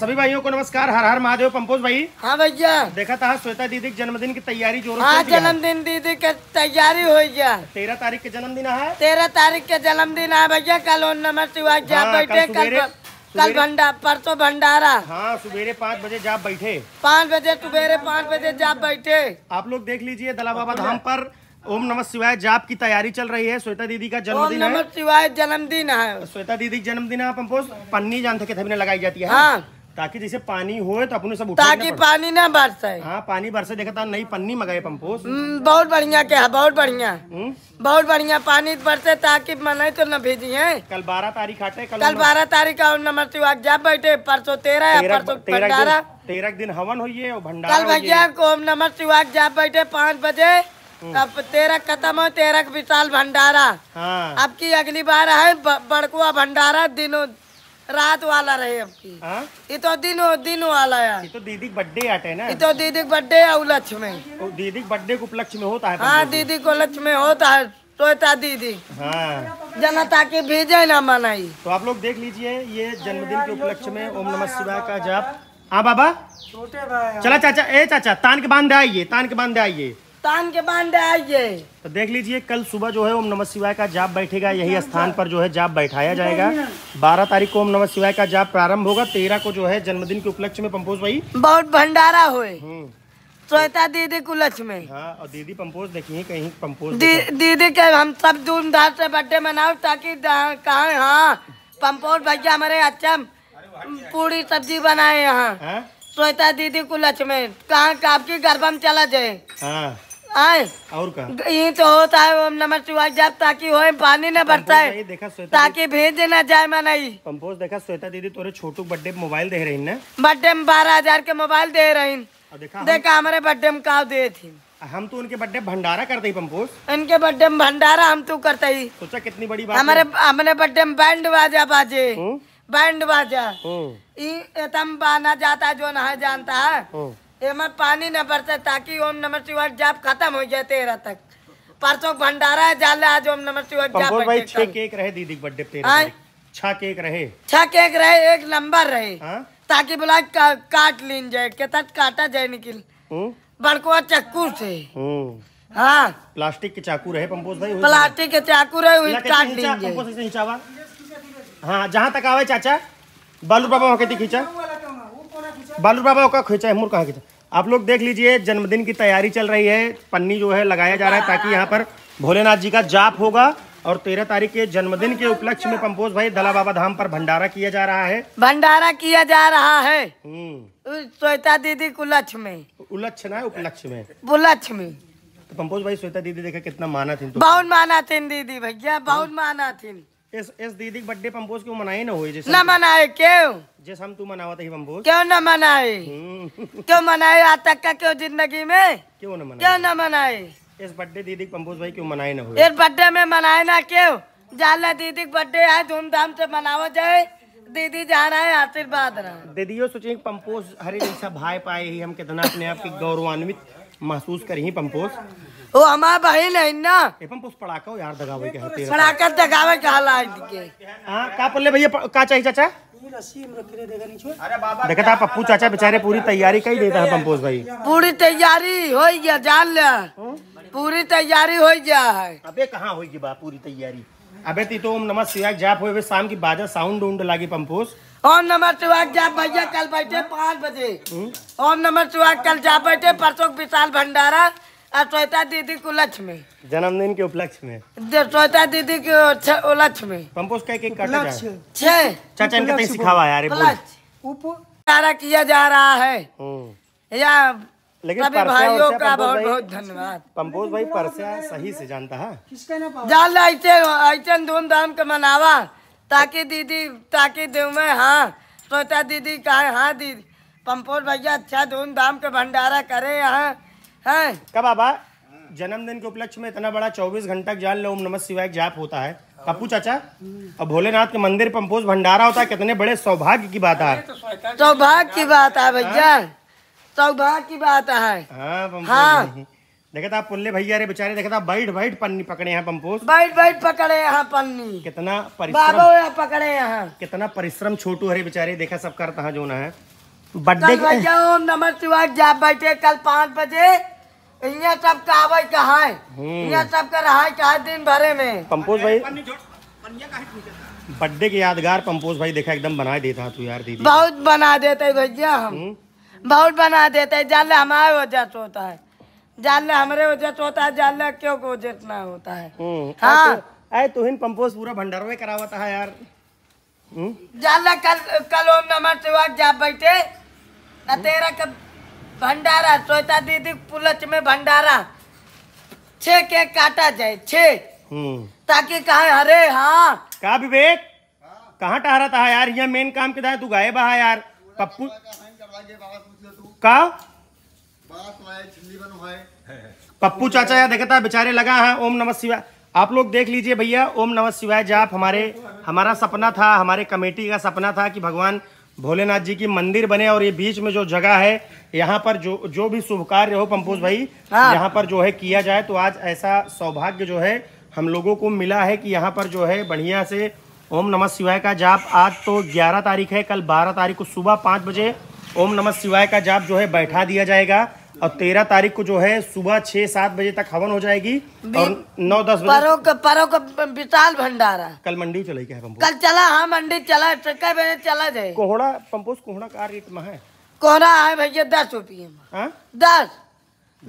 सभी भाइयों को नमस्कार हर हर महादेव पंपोज भाई हाँ भैया देखा था श्वेता दीदी के जन्मदिन की तैयारी जोर हाँ जन्मदिन दीदी के तैयारी हो गया तेरह तारीख के जन्मदिन है तेरह तारीख के जन्मदिन है भैया कल ओम नमः जा हाँ, बैठे कल कल परसों भंडारा हाँ सुबेरे पाँच बजे जा बैठे पाँच बजे सुबेरे पाँच बजे जा बैठे आप लोग देख लीजिए दला बाबा धाम आरोप ओम नमः शिवाय जाप की तैयारी चल रही है श्वेता दीदी का जन्मदिन है शिवाय जन्मदिन है श्वेता दीदी का जन्मदिन है अपन पन्नी जानते के थबने लगाई जाती है हाँ। ताकि जैसे पानी हो तो अपने सब ताकि पानी ना बरसे हाँ पानी बरसे देखा था नई पन्नी मंगाए पंपोस हम्म, बहुत बढ़िया क्या बहुत बढ़िया हम्म। बहुत बढ़िया पानी बरसे ताकि मनाई तो न भेजी है कल बारह तारीख आते कल बारह तारीख का नंबर शिवाय जाप बैठे परसों तेरह परसों भंडारा तेरह दिन हवन हो भंडारा कल भैया को नंबर शिवाय जाप बैठे पाँच बजे हम्म। अब तेरा खत्म हो तेरा विशाल भंडारा हाँ। अब की अगली बार है बड़कुआ भंडारा दिनों रात वाला रहे अब की हाँ? ये तो दिन दिन वाला है तो दीदी बर्थडे है ना ये तो दीदी बर्थडे है लक्ष्य में दीदी बर्थडे को उपलक्ष्य में होता है हाँ दीदी को लक्ष्य में होता है श्वेता दीदी हाँ। जनता के भेजे ना मनाई तो आप लोग देख लीजिए ये जन्मदिन के उपलक्ष्य में ओम नमः शिवाय का जाप हाँ बाबा छोटे भाई चला चाचा ए चाचा तान के बांधे आइए तान के बांधे आइए तान के बांधे आइए तो देख लीजिए कल सुबह जो है ओम नमः शिवाय का जाप बैठेगा यही स्थान पर जो है जाप बैठाया जाएगा बारह तारीख को ओम नमः शिवाय का जाप प्रारंभ होगा तेरह को जो है जन्मदिन के उपलक्ष्य में पंपोज भाई बहुत भंडारा हुए श्वेता हम्म। दीदी को में हाँ और दीदी पंपोज देखिए कहीं पंपोज दीदी के हम सब धूमधाम से बर्थडे मनाओ ताकि कहा हाँ पंपोज भैया हमारे अच्छा पूरी सब्जी बनाए यहाँ श्वेता हाँ? दीदी को में कहा आपकी गर्भम चला जाए हाँ आए और का ये तो होता है हम नमः शिवाय जाप ताकि वो पानी न बरता है ताकि भेज देना जाए मना कम्पोज देखा श्वेता दीदी तुरे छोटू बर्थडे मोबाइल दे रही ना बर्थडे में बारह हजार के मोबाइल दे रही देखा, हमारे बर्थडे में का दे थी हम तो उनके बर्थडे भंडारा करते ही पंपोज इनके बर्थडे में भंडारा हम तो करते ही सोचा कितनी बड़ी बात हमारे हमारे बर्थडे में बैंड बाजा बाजे हम्म। बैंड बाजा हम्म। ये बाना जाता है जो नहा जानता है हम्म। एमर पानी न बरसे ताकि ओम नमः शिवाय जाप खत्म हो जाए तेरा तक परसों भंडारा है जाले आज ओम नमः शिवाय जाप भाई छह केक रहे दीदी बर्थडे पे छह केक रहे छह केक रहे एक नंबर रहे हा? ताकि बोला का, काट लीन जाए के तक काटा जाए निकल बड़कुआ चक्कू से हाँ प्लास्टिक के चाकू रहे पंपोज भाई प्लास्टिक के चाकू रहे काट लीन जाए हाँ जहाँ तक आवे चाचा बालू पापा वहाँ खींचा बालू बाबा का खींचा है मोर कहाँ खींचा आप लोग देख लीजिए जन्मदिन की तैयारी चल रही है पन्नी जो है लगाया जा रहा है ताकि यहाँ पर भोलेनाथ जी का जाप होगा और तेरह तारीख के जन्मदिन के उपलक्ष्य में पंपोज भाई दला बाबा धाम पर भंडारा किया जा रहा है भंडारा किया जा रहा है हम्म। श्वेता दीदी कुलक्ष में उलक्ष ना उपलक्ष्य में उलक्ष में तो पंपोज भाई श्वेता दीदी देखा कितना माना थी तो- बहुत माना थी दीदी भैया बहुत माना थी इस इस दीदी बर्थडे पंपोज क्यों मनाए ना हो जिस ना मनाए क्यों जिस हम तू मनावा था पंपोज क्यों ना मनाए हम्म। क्यों मनाए आज तक का क्यों जिंदगी में क्यों ना मनाए क्यों ना मनाए इस बर्थडे दीदी पंपोज भाई क्यों मनाए ना हो इस बर्थडे में मनाए ना क्यों जाला दीदी बर्थडे आए धूमधाम से मनावा जाए दीदी जा रहा है आशीर्वाद दीदी यो सोचे पंपोज हरी जैसा भाई पाए ही हम कितना अपने आप की गौरवान्वित महसूस करी पंपोज ओ हमार बहन है ना एपन पुस पड़ाका यार दगावे के हते पड़ाका दगावे के हला के हां का पल्ले भैया का चाहिए चाचा देखा था पप्पू चाचा बेचारे पूरी तैयारी कई देता है पंपोज भाई पूरी तैयारी हो गया जान ले पूरी तैयारी हो गया है अबे कहाँ होगी बा पूरी तैयारी अबे ती तो नमस्त नमः शिवाय जाप होए शाम की बाजा साउंड उंड लागी पंपोज ओम नमः शिवाय जाप भैया कल बैठे हाँ? पाँच बजे हम्म? ओम नमः शिवाय कल जाप बैठे परसों विशाल भंडारा और श्वेता दीदी के उलक्ष में जन्मदिन के उपलक्ष्य में श्वेता दीदी के लक्ष्य में कंपोस्ट का केक काटा जाए चाचा इनका सिखावा यार उप सारा किया जा रहा है हम्म। या लेकिन भाइयों का बहुत बहुत धन्यवाद पंपोज भाई परसा सही से जानता है जाल ऐसे ऐसे धूमधाम के मनावा ताकि दीदी ताकि देव में हाँ श्वेता दीदी कहा हाँ दीदी पंपोज भैया अच्छा धूमधाम के भंडारा करे यहाँ है कब बाबा जन्मदिन के उपलक्ष्य में इतना बड़ा चौबीस घंटा जान लो ओम शिवाय जाप होता है पप्पू चाचा अब भोलेनाथ के मंदिर पंपोज भंडारा होता है कितने बड़े सौभाग्य की बात है सौभाग्य की बात है भैया हाँ। सौभाग्य की बात है हाँ, हाँ। देखे था पुल्ले भैया रे बेचारे देखे था बैठ बैठ पन्नी पकड़े हैं पंपोस बैठ बैठ पकड़े यहाँ पन्नी कितना परिश्रम पकड़े यहाँ कितना परिश्रम छोटू हरे बेचारे देखा सब करता जो ना है बर्थडे ओम नमः बैठे कल पाँच बजे यहाँ सब कावे है यहाँ हम्म। सब का रहा है दिन भरे में पंपोज भाई बर्थडे के यादगार पंपोज भाई देखा एकदम बना देता तू यार दीदी बहुत बना देते भैया हम हम्म। बहुत बना देते जाले हमारे वजह से होता है जाले हमारे वजह से होता है जाले क्यों को जितना होता है हम्म। तो- हाँ अरे तुहिन तो पंपोज पूरा भंडारो में करावा है यार जाले कल कल ओम नमः शिवाय जा बैठे तेरा कब भंडारा श्वेता दीदी पुलच में भंडारा छे के काटा जाए छे हम्म। ताकि कहा अरे हाँ कहा विवेक कहाँ टहरा था यार यहाँ मेन काम के था तू गाय बहा यार पप्पू का पप्पू चाचा यार देखता है बेचारे लगा है ओम नमः शिवाय आप लोग देख लीजिए भैया ओम नमः शिवाय जाप हमारे हमारा सपना था हमारे कमेटी का सपना था कि भगवान भोलेनाथ जी की मंदिर बने और ये बीच में जो जगह है यहाँ पर जो जो भी शुभ कार्य हो पंपोज भाई हाँ। यहाँ पर जो है किया जाए तो आज ऐसा सौभाग्य जो है हम लोगों को मिला है कि यहाँ पर जो है बढ़िया से ओम नमः शिवाय का जाप आज तो 11 तारीख है कल 12 तारीख को सुबह पाँच बजे ओम नमः शिवाय का जाप जो है बैठा दिया जाएगा और तेरह तारीख को जो है सुबह छह सात बजे तक हवन हो जाएगी और नौ दस परों का परों का विशाल भंडारा कल मंडी चले क्या है कल चला हाँ मंडी चला कई बजे चला जाए कोहड़ा पंपोस कोहड़ा का रेट में है कोहरा है भैया दस रुपये हाँ? दस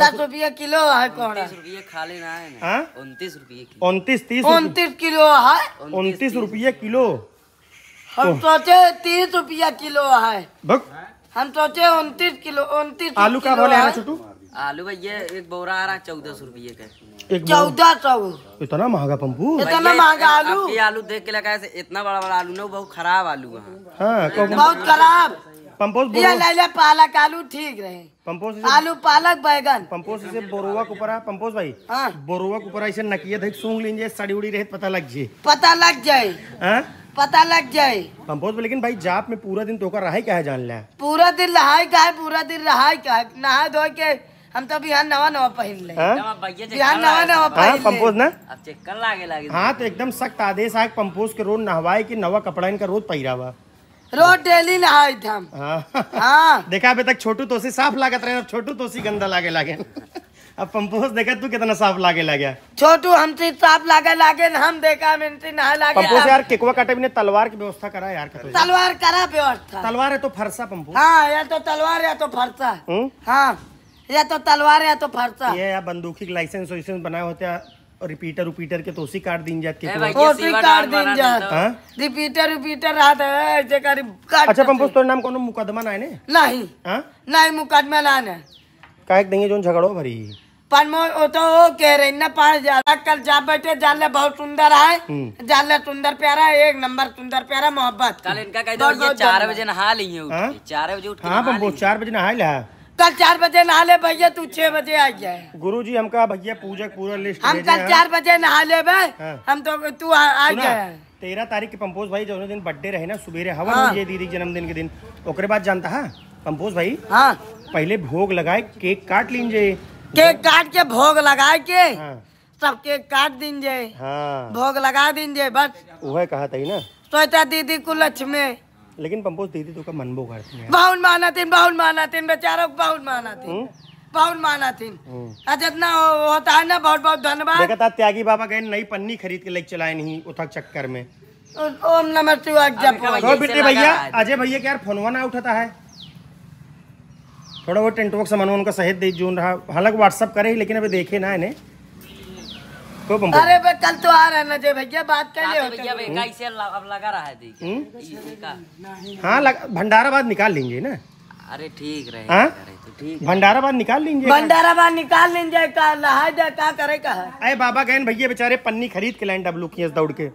दस रुपये किलो है कोहरा उन्तीस रुपये खाली ना है हाँ? रुपये तीस उन्तीस किलो है उन्तीस रुपये किलो हम सोचे तीस रुपया किलो है हम सोचे उनतीस किलो उनतीस आलू का बोले छोटू आलू भैया एक बोरा आ रहा है चौदह सौ रूपये का चौदह सौ इतना महंगा पंपू इतना महंगा आलू ये आलू देख के लगा इतना बड़ा बड़ा आलू ना बहुत खराब आलू है हाँ, बहुत खराब पंपोस ये ले ले पालक आलू ठीक रहे पंपोस आलू पालक बैगन पंपोस से बोरुआ के ऊपर पंपोस भाई हाँ बोरुआ के ऊपर ऐसे नकिया धक सूंघ लीजिए सड़ी उड़ी रहे पता लग जाए पता लग जाए हाँ? पता लग जाए कंपोज में लेकिन भाई जाप में पूरा दिन तो कर रहा है क्या है जान लिया पूरा दिन रहा क्या है पूरा दिन रहा क्या है नहा धो के हम तो बिहार नवा नवा पहन ले बिहार नवा नवा पहन पंपोज हाँ, ना अब चेक कर लागे लागे हाँ तो एकदम सख्त आदेश है पंपोज के रोज नहवाए की नवा कपड़ा इनका रोज पहिरावा रोज डेली नहाए थे हम हाँ, हाँ। देखा अभी तक छोटू तोसी साफ लागत रहे छोटू तोसी गंदा लागे लागे अब पंपोस देखा तू कितना साफ लागे लगे छोटू हम से तो साफ लागे लागे हम देखा मिनती ना लागे पंपोस यार केकवा काटे भी ने तलवार की व्यवस्था करा यार कर तलवार करा व्यवस्था तलवार है तो फरसा पंपोस हां या तो तलवार या तो फरसा हम्म? हां या तो तलवार या तो फरसा ये यार बंदूकी के लाइसेंस वाइसेंस बनाए होते हैं रिपीटर रिपीटर के तो उसी काट दिन जात के हाँ? हाँ, तो तोसी काट दिन जात हां रिपीटर रिपीटर रात है ऐसे कर काट अच्छा पंपोस तोर नाम कोनो मुकदमा ना ने नहीं हां नहीं मुकदमा ना है काहे देंगे जोन झगड़ो भरी पर वो तो कह रही ना पास जा कल जा बैठे जाले बहुत सुंदर है हम्म। जाले सुंदर प्यारा है एक नंबर सुंदर प्यारा मोहब्बत कल इनका कह दो चार बजे नहा ली है हाँ? चार बजे उठ हाँ वो चार बजे नहा लिया कल चार बजे नहा ले भैया तू छह बजे आ जाए गुरु जी हम कहा भैया पूजा पूरा लिस्ट हम कल चार बजे नहा ले हाँ। हम तो तू आ जाए तेरह तारीख के पंपोज भाई जो दिन बर्थडे रहे ना सुबेरे हवन हाँ। ये दीदी जन्मदिन के दिन ओकरे बाद जानता है हाँ, पंपोज भाई हाँ पहले भोग लगाए केक काट लीजिए केक काट के भोग लगा के हाँ। सब केक काट दिन जे हाँ। भोग लगा दिन जे बस वह कहा था ना सोचा दीदी को लक्ष्मी लेकिन पंपोज दीदी तो का मन करती है माना थी बहुत माना थी बेचारा बहुत माना थी बहुत माना थी हम्म। हम्म। जितना होता है ना बहुत बहुत धन्यवाद त्यागी बाबा गए नई पन्नी खरीद के लेके चलाए नहीं उठक चक्कर में ओम नमः शिवाय जप भैया अजय भैया क्या यार फोनवा ना उठाता है थोड़ा बहुत टेंट वर्क सामान उनका सहित दे जून रहा हालांकि व्हाट्सअप करे लेकिन अभी देखे ना इन्हें तो अरे बे कल तो आ रहा है ना भैया बात कर लिया भैया भैया लगा रहा है हम्म? हाँ भंडारा बाद निकाल लेंगे ना अरे ठीक रहे हाँ? तो ठीक भंडारा बार निकाल लेंगे भंडारा बार निकाल लेंगे का अरे बाबा गहन भैया बेचारे पन्नी खरीद के लाइन डब्लू की दौड़ के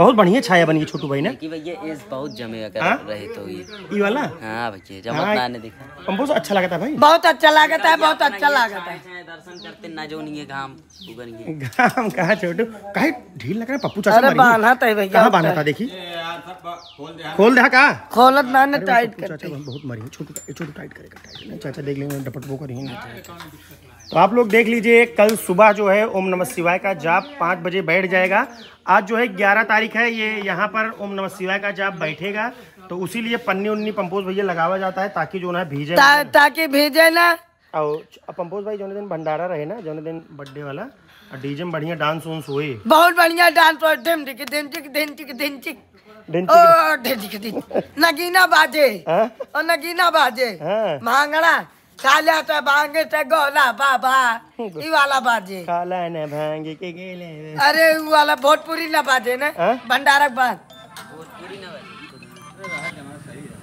बहुत बढ़िया छाया बनी छोटू भाई ने भैया एस बहुत जमे हाँ? रहे तो ये वाला हाँ भैया जब हाँ, देखा बहुत अच्छा लगता है भाई बहुत अच्छा लगता है बहुत अच्छा लगता है दर्शन करते ना जो नहीं घाम घाम कहाँ छोटू कहीं ढील लग रहा है पप्पू चाचा बांधा था भैया कहाँ बांधा था देखिए खोल दे का खोलत ना ने टाइट कर चाचा बहुत मरी छोटू का छोटू टाइट करेगा टाइट नहीं चाचा देख लेंगे डपट वो कर ही करेंगे तो आप लोग देख लीजिए कल सुबह जो है ओम नमः शिवाय का जाप पाँच बजे बैठ जाएगा आज जो है ग्यारह तारीख है ये यहाँ पर ओम नमः शिवाय का जाप बैठेगा तो उसी लिए पन्नी उन्नी पंपोज भैया लगावा जाता है ताकि जो ना भेजे ता, ताकि भेजे ना और पंपोज भाई जो दिन भंडारा रहे ना जो दिन बर्थडे वाला डीजे में बढ़िया डांस वांस हुए बहुत बढ़िया डांस और नगीना बाजे और हाँ? नगीना बाजे मांगना हाँ। काला तो भांगे तो गोला बाबा ये वाला बाजे काला ने भांगे के गेले अरे वो वाला भोजपुरी ना बाजे ना हाँ? भंडारक बात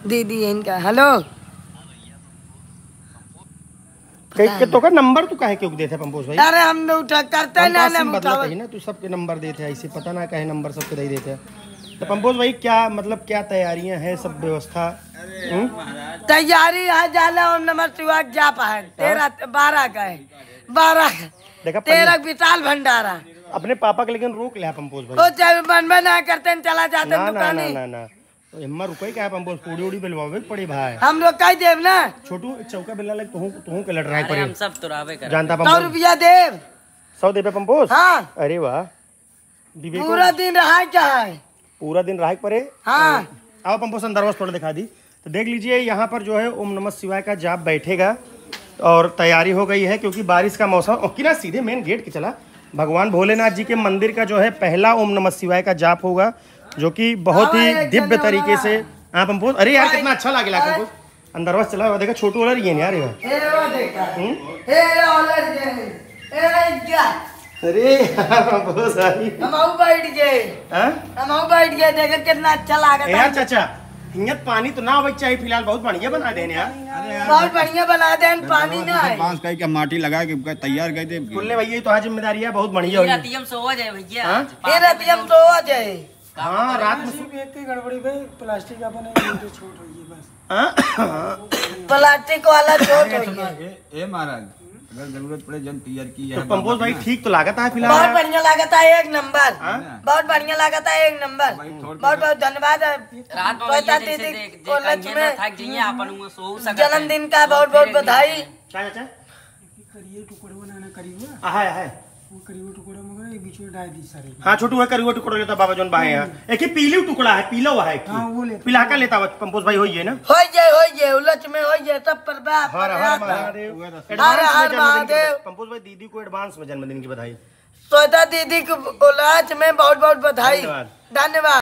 दीदी इनका हेलो कई तो का नंबर तू कहे क्यों देते पंपोस भाई अरे हम तो उठा करते ना ना मतलब ना तू सबके नंबर देते ऐसे पता ना कहे नंबर सबके दे देते तो पंपोज भाई क्या मतलब क्या तैयारियां हैं सब व्यवस्था हम्म? तैयारी यहाँ जाला और नंबर ट्वेल्व जा पाए हाँ? तेरह बारह का है बारह देखा तेरह विशाल भंडारा अपने पापा के लेकिन रोक लिया पंपोज भाई मन में न करते चला जाते तो हिम्मत रुको क्या पंपोज पूरी पूड़ी उड़ी बिलवावे पड़ी भाई हम लोग का देव ना छोटू चौका बिल्ला लग तू तू के लड़ रहा है हम सब तुरावे कर जानता पंपोज 100 रुपया देव 100 देवे पंपोज हां अरे वाह पूरा दिन रहा क्या है पूरा दिन राह पर है हाँ। अब हाँ। हमको संदर्भ थोड़ा दिखा दी तो देख लीजिए यहाँ पर जो है ओम नमस् शिवाय का जाप बैठेगा और तैयारी हो गई है क्योंकि बारिश का मौसम और किना सीधे मेन गेट के चला भगवान भोलेनाथ जी के मंदिर का जो है पहला ओम नमः शिवाय का जाप होगा जो कि बहुत ही दिव्य तरीके से आप हमको अरे यार कितना अच्छा लगे लगा हमको अंदर बस चला हुआ देखा छोटू वाला ये नहीं यार ये अरे बहुत सारी हम आओ बैठ गए हाँ? हम आओ बैठ गए देखो कितना अच्छा लागत है यार चाचा हिंगत पानी तो ना बच्चा ही फिलहाल बहुत बढ़िया बना देने यार बहुत बढ़िया बना देन पानी ना है बांस कही क्या माटी लगा के तैयार कर दे बोलले भैया ये तो आज जिम्मेदारी है बहुत बढ़िया होगी रातियम सो जाए भैया हाँ? ये रातियम सो जाए हां रात में सिर्फ एक ही गड़बड़ी पे प्लास्टिक का अपन तो छोड़ रही है बस हां प्लास्टिक वाला हाँ? छोड़ रही है ए महाराज अगर जरूरत पड़े जन पीयर की तो कंपोज भाई ठीक तो लागत है फिलहाल बहुत बढ़िया लागत है एक नंबर हाँ? बहुत बढ़िया लागत है एक नंबर बहुत बहुत धन्यवाद जन्मदिन का बहुत बहुत बधाई हाँ छोटू है करियो टुकड़ा लेता बाबा जोन बाहे हम्म। एक ही पीली टुकड़ा है पीला हुआ है हाँ, पीला का लेता हुआ पंपोस भाई होइए ना हो जाए हो जाए उलझ में हो जाए तब पर बाप भाई दीदी को एडवांस में जन्मदिन की बधाई श्वेता दीदी को उलझ में बहुत बहुत बधाई धन्यवाद